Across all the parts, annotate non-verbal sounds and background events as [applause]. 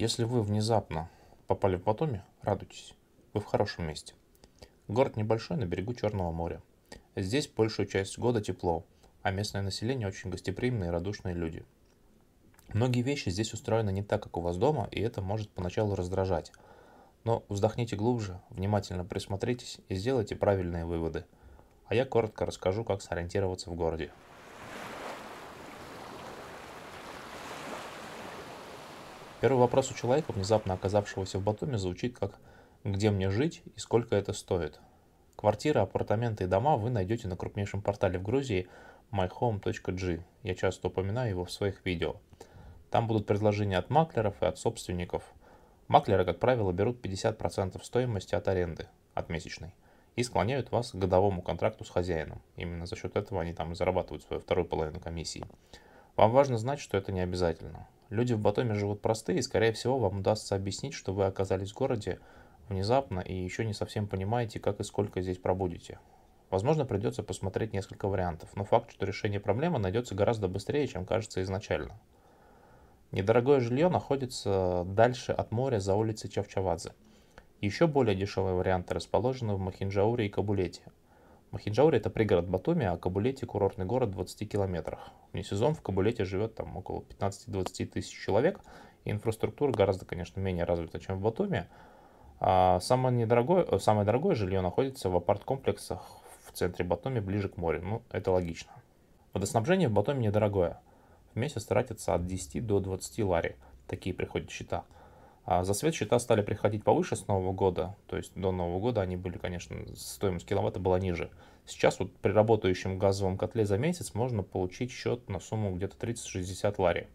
Если вы внезапно попали в Батуми, радуйтесь, вы в хорошем месте. Город небольшой на берегу Черного моря. Здесь большую часть года тепло, а местное население очень гостеприимные и радушные люди. Многие вещи здесь устроены не так, как у вас дома, и это может поначалу раздражать. Но вздохните глубже, внимательно присмотритесь и сделайте правильные выводы. А я коротко расскажу, как сориентироваться в городе. Первый вопрос у человека, внезапно оказавшегося в Батуми, звучит как «Где мне жить и сколько это стоит?». Квартиры, апартаменты и дома вы найдете на крупнейшем портале в Грузии myhome.g. Я часто упоминаю его в своих видео. Там будут предложения от маклеров и от собственников. Маклеры, как правило, берут 50% стоимости от аренды, от месячной, и склоняют вас к годовому контракту с хозяином. Именно за счет этого они там и зарабатывают свою вторую половину комиссии. Вам важно знать, что это не обязательно. Люди в Батуми живут простые, и, скорее всего, вам удастся объяснить, что вы оказались в городе внезапно и еще не совсем понимаете, как и сколько здесь пробудете. Возможно, придется посмотреть несколько вариантов, но факт, что решение проблемы найдется гораздо быстрее, чем кажется изначально. Недорогое жилье находится дальше от моря за улицей Чавчавадзе. Еще более дешевые варианты расположены в Махинджауре и Кабулете, Махиджаури – это пригород Батуми, а Кабулети курортный город в 20 километрах. В сезон в Кабулете живет там около 15-20 тысяч человек, и инфраструктура гораздо, конечно, менее развита, чем в Батуми. А самое, недорогое, э, самое дорогое жилье находится в апарт-комплексах в центре Батуми, ближе к морю. Ну, это логично. Водоснабжение в Батуми недорогое. В месяц тратится от 10 до 20 лари. Такие приходят счета – а за свет счета стали приходить повыше с Нового года. То есть до Нового года они были, конечно, стоимость киловатта была ниже. Сейчас вот при работающем газовом котле за месяц можно получить счет на сумму где-то 30-60 лари.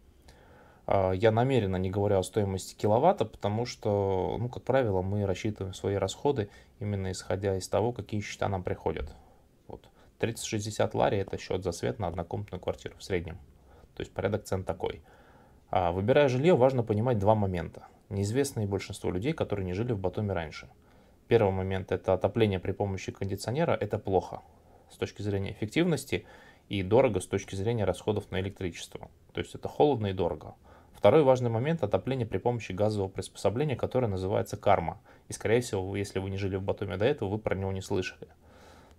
А, я намеренно не говорю о стоимости киловатта, потому что, ну, как правило, мы рассчитываем свои расходы именно исходя из того, какие счета нам приходят. Вот. 30-60 лари – это счет за свет на однокомнатную квартиру в среднем. То есть порядок цен такой – а выбирая жилье, важно понимать два момента, неизвестные большинству людей, которые не жили в Батуми раньше. Первый момент – это отопление при помощи кондиционера. Это плохо с точки зрения эффективности и дорого с точки зрения расходов на электричество. То есть это холодно и дорого. Второй важный момент – отопление при помощи газового приспособления, которое называется карма. И, скорее всего, если вы не жили в Батуми до этого, вы про него не слышали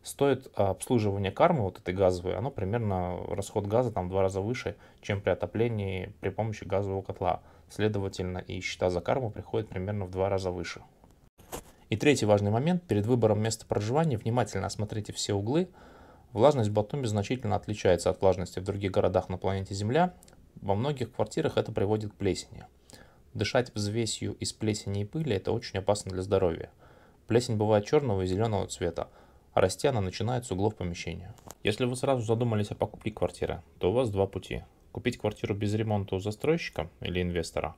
стоит а, обслуживание кармы, вот этой газовой, оно примерно, расход газа там в два раза выше, чем при отоплении при помощи газового котла. Следовательно, и счета за карму приходят примерно в два раза выше. И третий важный момент. Перед выбором места проживания внимательно осмотрите все углы. Влажность в Батуми значительно отличается от влажности в других городах на планете Земля. Во многих квартирах это приводит к плесени. Дышать взвесью из плесени и пыли – это очень опасно для здоровья. Плесень бывает черного и зеленого цвета а расти она начинает с углов помещения. Если вы сразу задумались о покупке квартиры, то у вас два пути. Купить квартиру без ремонта у застройщика или инвестора.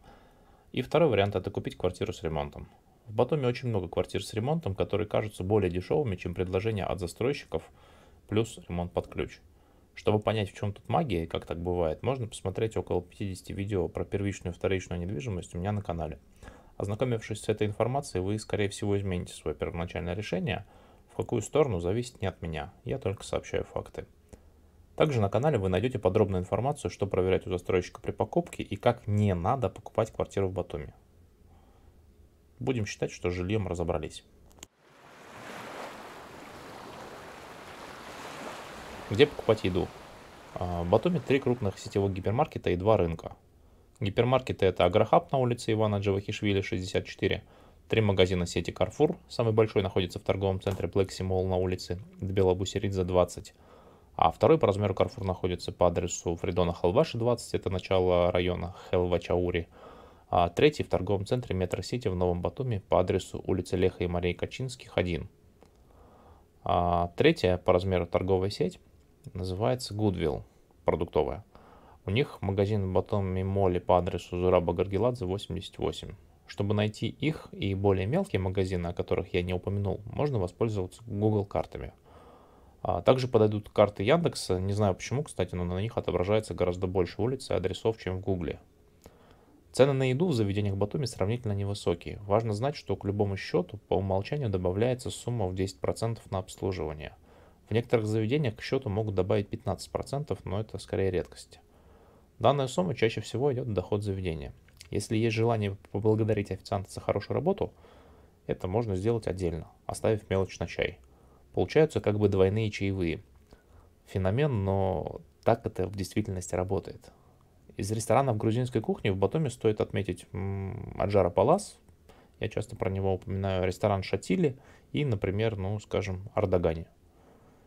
И второй вариант – это купить квартиру с ремонтом. В Батуми очень много квартир с ремонтом, которые кажутся более дешевыми, чем предложения от застройщиков, плюс ремонт под ключ. Чтобы понять, в чем тут магия и как так бывает, можно посмотреть около 50 видео про первичную и вторичную недвижимость у меня на канале. Ознакомившись с этой информацией, вы, скорее всего, измените свое первоначальное решение – какую сторону, зависит не от меня. Я только сообщаю факты. Также на канале вы найдете подробную информацию, что проверять у застройщика при покупке и как не надо покупать квартиру в Батуми. Будем считать, что с жильем разобрались. Где покупать еду? А, в Батуми три крупных сетевых гипермаркета и два рынка. Гипермаркеты это Агрохаб на улице Ивана Джавахишвили 64, Три магазина сети Carrefour. Самый большой находится в торговом центре Plexi Mall на улице Белобусеридзе 20. А второй по размеру Carrefour находится по адресу Фридона Халваши 20. Это начало района Хелвачаури. А третий в торговом центре Метро Сити в Новом Батуми по адресу улицы Леха и Марии Качинских 1. А третья по размеру торговая сеть называется Goodwill, продуктовая. У них магазин в Батуми Моли по адресу Зураба Гаргеладзе 88. Чтобы найти их и более мелкие магазины, о которых я не упомянул, можно воспользоваться Google картами. А, также подойдут карты Яндекса, не знаю почему, кстати, но на них отображается гораздо больше улиц и адресов, чем в Гугле. Цены на еду в заведениях Батуми сравнительно невысокие. Важно знать, что к любому счету по умолчанию добавляется сумма в 10% на обслуживание. В некоторых заведениях к счету могут добавить 15%, но это скорее редкость. Данная сумма чаще всего идет в доход заведения. Если есть желание поблагодарить официанта за хорошую работу, это можно сделать отдельно, оставив мелочь на чай. Получаются как бы двойные чаевые. Феномен, но так это в действительности работает. Из ресторанов грузинской кухни в Батуми стоит отметить Аджара Палас. Я часто про него упоминаю ресторан Шатили и, например, ну, скажем, Ардагани.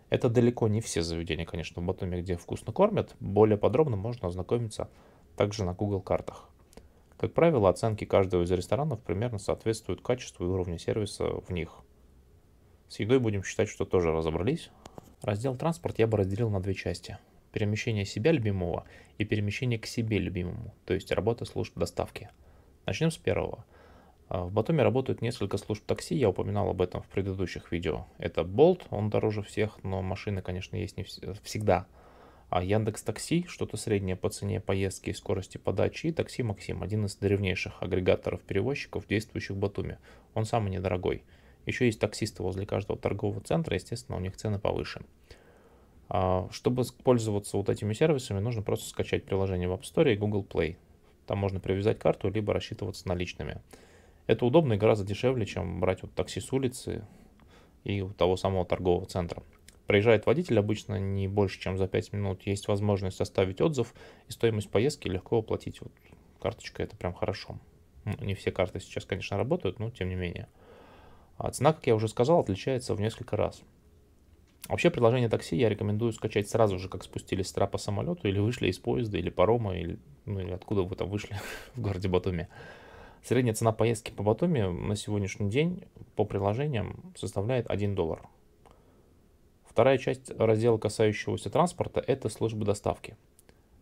Это далеко не все заведения, конечно, в Батуми, где вкусно кормят. Более подробно можно ознакомиться также на Google картах. Как правило, оценки каждого из ресторанов примерно соответствуют качеству и уровню сервиса в них. С едой будем считать, что тоже разобрались. Раздел «Транспорт» я бы разделил на две части. Перемещение себя любимого и перемещение к себе любимому, то есть работа служб доставки. Начнем с первого. А, в Батуме работают несколько служб такси, я упоминал об этом в предыдущих видео. Это Bolt, он дороже всех, но машины, конечно, есть не всегда. А Яндекс Такси что-то среднее по цене поездки и скорости подачи. И Такси Максим, один из древнейших агрегаторов-перевозчиков, действующих в Батуми. Он самый недорогой. Еще есть таксисты возле каждого торгового центра, естественно, у них цены повыше. А, чтобы пользоваться вот этими сервисами, нужно просто скачать приложение в App Store и Google Play. Там можно привязать карту, либо рассчитываться наличными. Это удобно и гораздо дешевле, чем брать вот такси с улицы и у того самого торгового центра. Проезжает водитель обычно не больше, чем за 5 минут. Есть возможность оставить отзыв, и стоимость поездки легко оплатить. Вот карточка это прям хорошо. не все карты сейчас, конечно, работают, но тем не менее. А цена, как я уже сказал, отличается в несколько раз. Вообще приложение такси я рекомендую скачать сразу же, как спустились с трапа самолету, или вышли из поезда, или парома, или, ну, или откуда вы там вышли [laughs] в городе Батуми. Средняя цена поездки по Батуми на сегодняшний день по приложениям составляет 1 доллар. Вторая часть раздела, касающегося транспорта, это службы доставки.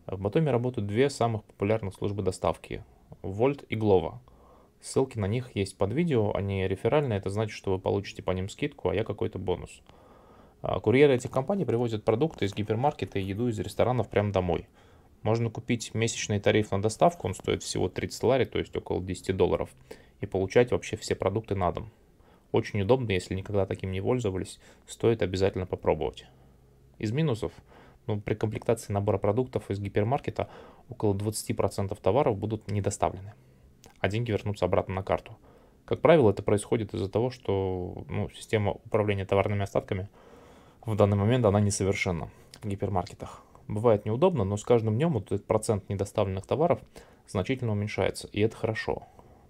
В Батуми работают две самых популярных службы доставки – Вольт и Глова. Ссылки на них есть под видео, они реферальные, это значит, что вы получите по ним скидку, а я какой-то бонус. А, курьеры этих компаний привозят продукты из гипермаркета и еду из ресторанов прямо домой. Можно купить месячный тариф на доставку, он стоит всего 30 лари, то есть около 10 долларов, и получать вообще все продукты на дом. Очень удобно, если никогда таким не пользовались, стоит обязательно попробовать. Из минусов, ну, при комплектации набора продуктов из гипермаркета около 20% товаров будут недоставлены, а деньги вернутся обратно на карту. Как правило, это происходит из-за того, что ну, система управления товарными остатками в данный момент она несовершенна в гипермаркетах. Бывает неудобно, но с каждым днем вот этот процент недоставленных товаров значительно уменьшается, и это хорошо.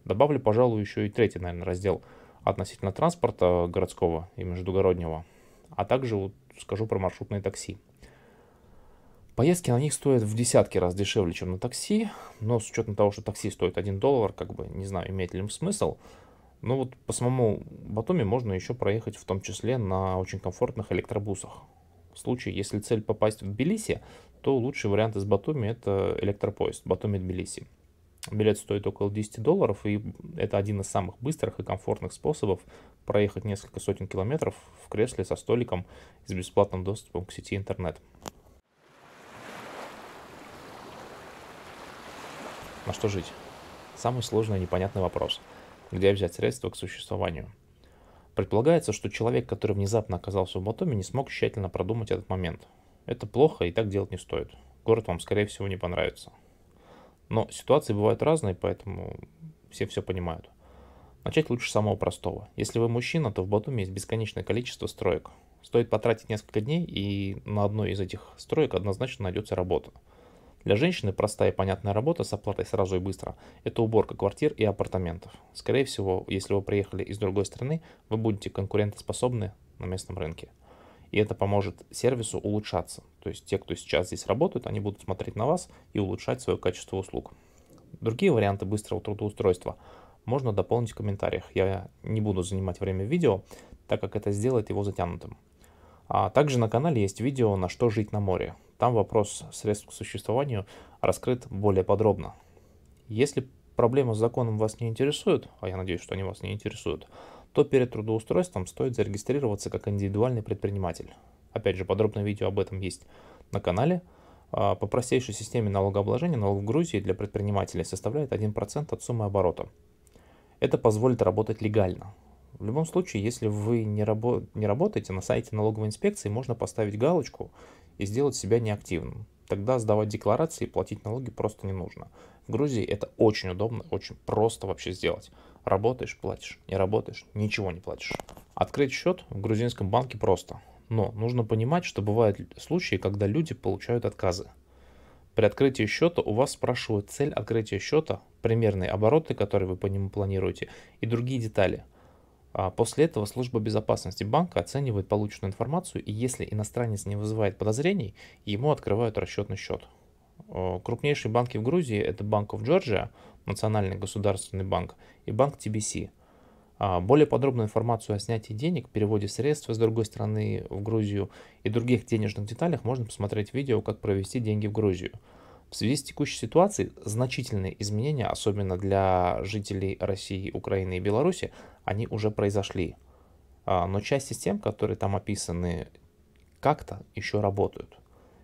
Добавлю, пожалуй, еще и третий, наверное, раздел – относительно транспорта городского и междугороднего, а также вот скажу про маршрутные такси. Поездки на них стоят в десятки раз дешевле, чем на такси, но с учетом того, что такси стоит 1 доллар, как бы не знаю, имеет ли им смысл. Но вот по самому Батуми можно еще проехать в том числе на очень комфортных электробусах. В случае, если цель попасть в Тбилиси, то лучший вариант из Батуми это электропоезд Батуми-Тбилиси. Билет стоит около 10 долларов, и это один из самых быстрых и комфортных способов проехать несколько сотен километров в кресле со столиком и с бесплатным доступом к сети интернет. На что жить? Самый сложный и непонятный вопрос. Где взять средства к существованию? Предполагается, что человек, который внезапно оказался в Батуми, не смог тщательно продумать этот момент. Это плохо и так делать не стоит. Город вам, скорее всего, не понравится. Но ситуации бывают разные, поэтому все все понимают. Начать лучше самого простого. Если вы мужчина, то в Батуми есть бесконечное количество строек. Стоит потратить несколько дней, и на одной из этих строек однозначно найдется работа. Для женщины простая и понятная работа с оплатой сразу и быстро – это уборка квартир и апартаментов. Скорее всего, если вы приехали из другой страны, вы будете конкурентоспособны на местном рынке. И это поможет сервису улучшаться, то есть те, кто сейчас здесь работают, они будут смотреть на вас и улучшать свое качество услуг. Другие варианты быстрого трудоустройства можно дополнить в комментариях. Я не буду занимать время видео, так как это сделает его затянутым. А также на канале есть видео «На что жить на море». Там вопрос средств к существованию раскрыт более подробно. Если проблемы с законом вас не интересуют, а я надеюсь, что они вас не интересуют, то перед трудоустройством стоит зарегистрироваться как индивидуальный предприниматель. Опять же, подробное видео об этом есть на канале. А, по простейшей системе налогообложения налог в Грузии для предпринимателей составляет 1% от суммы оборота. Это позволит работать легально. В любом случае, если вы не, рабо- не работаете, на сайте налоговой инспекции можно поставить галочку и сделать себя неактивным. Тогда сдавать декларации и платить налоги просто не нужно. В Грузии это очень удобно, очень просто вообще сделать. Работаешь, платишь. Не работаешь, ничего не платишь. Открыть счет в грузинском банке просто. Но нужно понимать, что бывают случаи, когда люди получают отказы. При открытии счета у вас спрашивают цель открытия счета, примерные обороты, которые вы по нему планируете, и другие детали. А после этого служба безопасности банка оценивает полученную информацию, и если иностранец не вызывает подозрений, ему открывают расчетный счет. Э, крупнейшие банки в Грузии – это Банк of Georgia, Национальный государственный банк, и банк TBC. А, более подробную информацию о снятии денег, переводе средств с другой страны в Грузию и других денежных деталях можно посмотреть в видео «Как провести деньги в Грузию». В связи с текущей ситуацией значительные изменения, особенно для жителей России, Украины и Беларуси, они уже произошли. А, но часть систем, которые там описаны, как-то еще работают.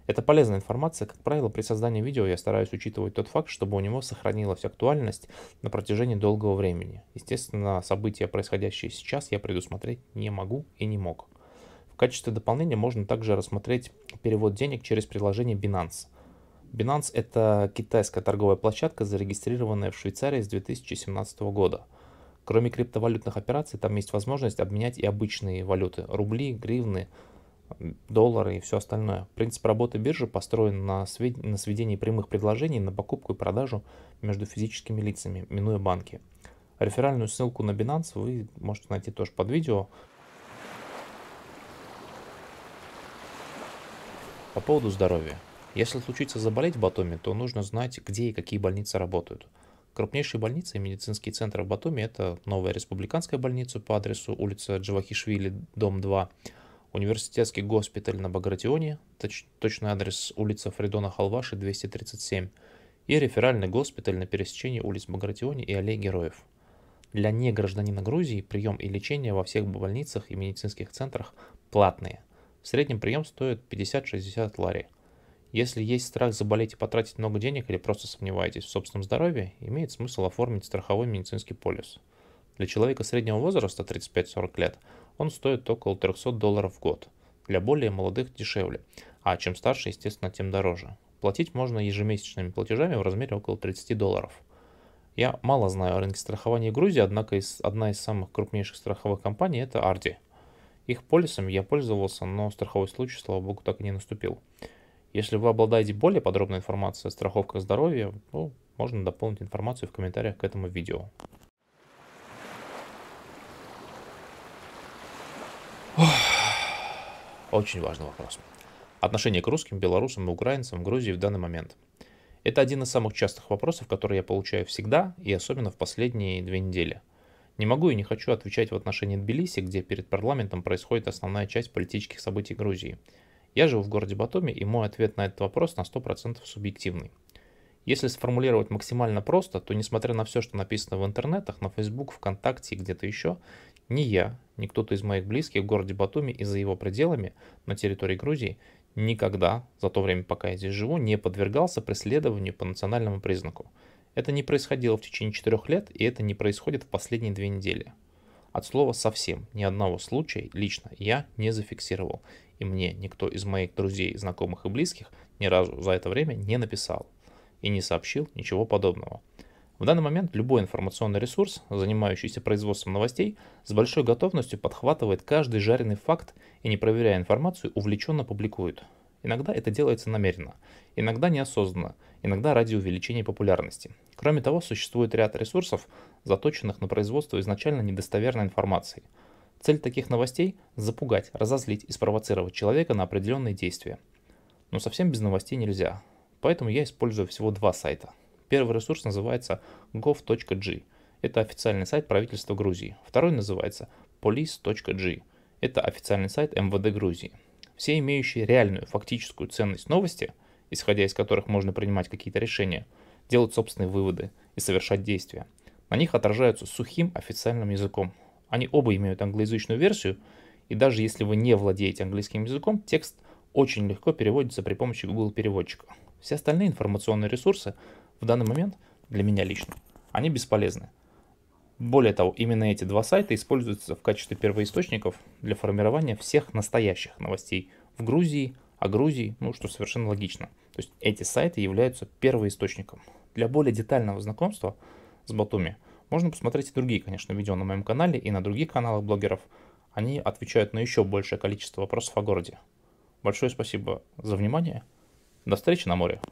Это полезная информация, как правило, при создании видео я стараюсь учитывать тот факт, чтобы у него сохранилась актуальность на протяжении долгого времени. Естественно, события, происходящие сейчас, я предусмотреть не могу и не мог. В качестве дополнения можно также рассмотреть перевод денег через приложение Binance. Binance – это китайская торговая площадка, зарегистрированная в Швейцарии с 2017 года. Кроме криптовалютных операций, там есть возможность обменять и обычные валюты – рубли, гривны, доллары и все остальное. Принцип работы биржи построен на, свед... на сведении прямых предложений на покупку и продажу между физическими лицами, минуя банки. Реферальную ссылку на Binance вы можете найти тоже под видео. По поводу здоровья. Если случится заболеть в Батуми, то нужно знать, где и какие больницы работают. Крупнейшие больницы и медицинские центры в Батуми – это Новая Республиканская больница по адресу улица Джавахишвили, дом 2, Университетский госпиталь на Багратионе, точ, точный адрес улица Фридона Халваши, 237, и реферальный госпиталь на пересечении улиц Багратионе и аллеи Героев. Для негражданина Грузии прием и лечение во всех больницах и медицинских центрах платные. В среднем прием стоит 50-60 лари. Если есть страх заболеть и потратить много денег или просто сомневаетесь в собственном здоровье, имеет смысл оформить страховой медицинский полис. Для человека среднего возраста 35-40 лет – он стоит около 300 долларов в год. Для более молодых дешевле, а чем старше, естественно, тем дороже. Платить можно ежемесячными платежами в размере около 30 долларов. Я мало знаю о рынке страхования Грузии, однако из, одна из самых крупнейших страховых компаний это Арди. Их полисами я пользовался, но страховой случай, слава богу, так и не наступил. Если вы обладаете более подробной информацией о страховках здоровья, ну, можно дополнить информацию в комментариях к этому видео. Очень важный вопрос. Отношение к русским, белорусам и украинцам в Грузии в данный момент. Это один из самых частых вопросов, которые я получаю всегда и особенно в последние две недели. Не могу и не хочу отвечать в отношении Тбилиси, где перед парламентом происходит основная часть политических событий Грузии. Я живу в городе Батуми, и мой ответ на этот вопрос на 100% субъективный. Если сформулировать максимально просто, то несмотря на все, что написано в интернетах, на Facebook, ВКонтакте и где-то еще, ни я, ни кто-то из моих близких в городе Батуми и за его пределами, на территории Грузии, никогда, за то время, пока я здесь живу, не подвергался преследованию по национальному признаку. Это не происходило в течение четырех лет, и это не происходит в последние две недели. От слова совсем ни одного случая лично я не зафиксировал, и мне никто из моих друзей, знакомых и близких ни разу за это время не написал и не сообщил ничего подобного. В данный момент любой информационный ресурс, занимающийся производством новостей, с большой готовностью подхватывает каждый жареный факт и, не проверяя информацию, увлеченно публикует. Иногда это делается намеренно, иногда неосознанно, иногда ради увеличения популярности. Кроме того, существует ряд ресурсов, заточенных на производство изначально недостоверной информации. Цель таких новостей – запугать, разозлить и спровоцировать человека на определенные действия. Но совсем без новостей нельзя, поэтому я использую всего два сайта – Первый ресурс называется gov.g. Это официальный сайт правительства Грузии. Второй называется police.g. Это официальный сайт МВД Грузии. Все имеющие реальную фактическую ценность новости, исходя из которых можно принимать какие-то решения, делать собственные выводы и совершать действия. На них отражаются сухим официальным языком. Они оба имеют англоязычную версию, и даже если вы не владеете английским языком, текст очень легко переводится при помощи Google переводчика. Все остальные информационные ресурсы в данный момент для меня лично они бесполезны. Более того, именно эти два сайта используются в качестве первоисточников для формирования всех настоящих новостей в Грузии, о Грузии, ну что совершенно логично. То есть эти сайты являются первоисточником. Для более детального знакомства с Батуми можно посмотреть и другие, конечно, видео на моем канале и на других каналах блогеров. Они отвечают на еще большее количество вопросов о городе. Большое спасибо за внимание. До встречи на море.